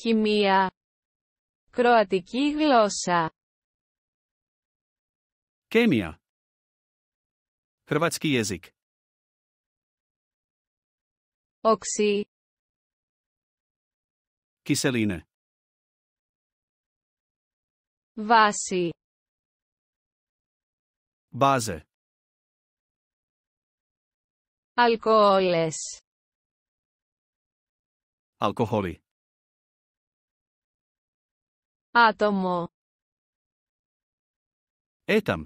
χημεία, κροατική γλώσσα. Κέμια. Χρβατσκή γλώσσα. Οξύ. Κισελίνε. Βάση. Βάζε. Αλκοόλες. Αλκοόλοι. Άτομο. Έταμ.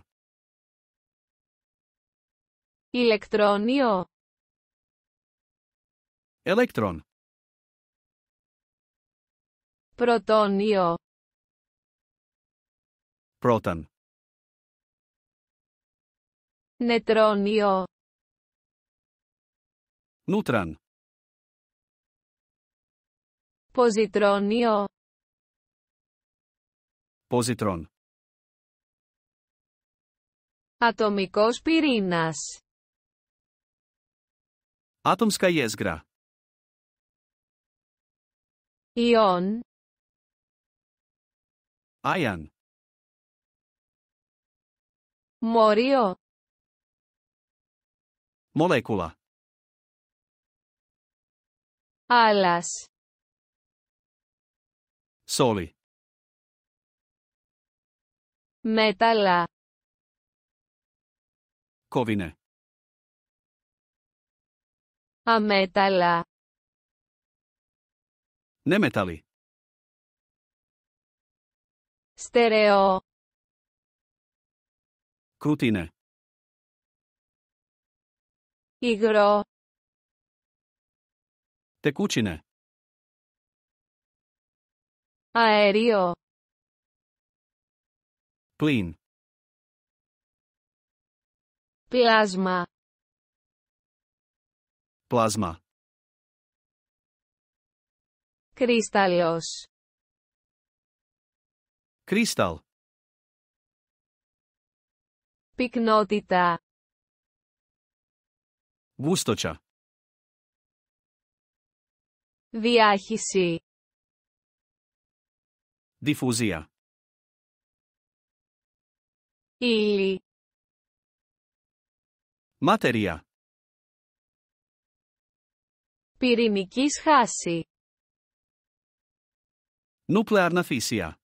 Ηλεκτρόνιο. Ελέκτρον. Πρωτόνιο. Πρώταν. Νετρόνιο. Νούτραν. Ποζιτρόνιο. Ατομικός πυρήνας. Άτομσκα Ιέσγρα. Ιόν. Άιαν. Μόριο. Μολέκουλα. Άλλας. Σόλι. Μέταλλα. Κόβινε. Αμέταλλα. νεμετάλι, ναι, Στερεό. Κρούτινε. Υγρό. Τεκούτσινε. Αέριο. Πλήν. Πλάσμα. Πλάσμα. κρυσταλλιος, Κρίσταλ. Πυκνότητα. Γούστοτσα. Διάχυση. Διφούζια. Ήλοι. Ματέρια. Πυρημική σχάση. Νουπλεάρνα φύσια.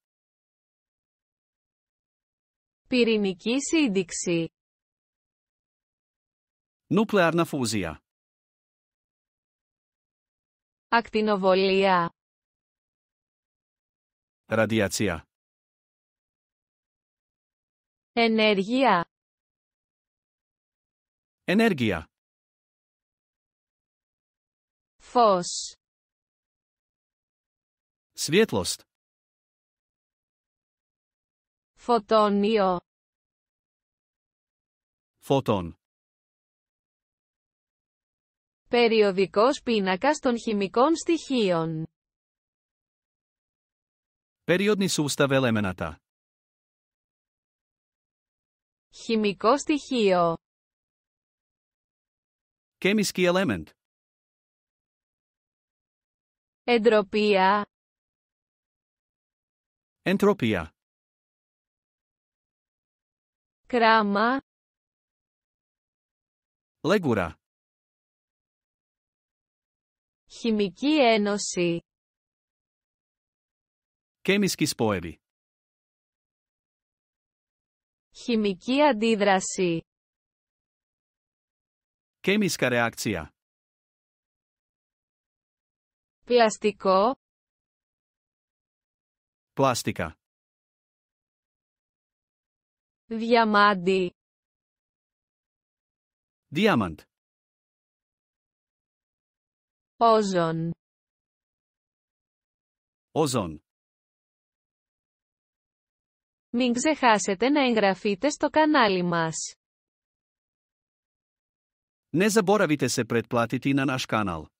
Πυρημική σύνδεξη. Νουπλεάρνα φούζια. Ακτινοβολία. Ραδιατσία. Ενέργεια. Ενέργεια. Φως. Σβιέτλωστ. Φωτόνιο. Φωτόν. Περιοδικός πίνακας των χημικών στοιχείων. Περιόδνη σούστα βελέμενα Χημικό στοιχείο. Chemiski element. Εντροπία. Εντροπία. Κράμα. Λέγουρα. Χημική ένωση. Κέμισκη σπόευη. Χημική αντίδραση. Κέμισκα ρεάκτια. Πλαστικό. Πλάστικα. Διαμάντι. Διαμαντ. Όζον. Όζον. Μην ξεχάσετε να εγγραφείτε στο κανάλι μας. Ne zaboravite se pretplatiti na naš kanal.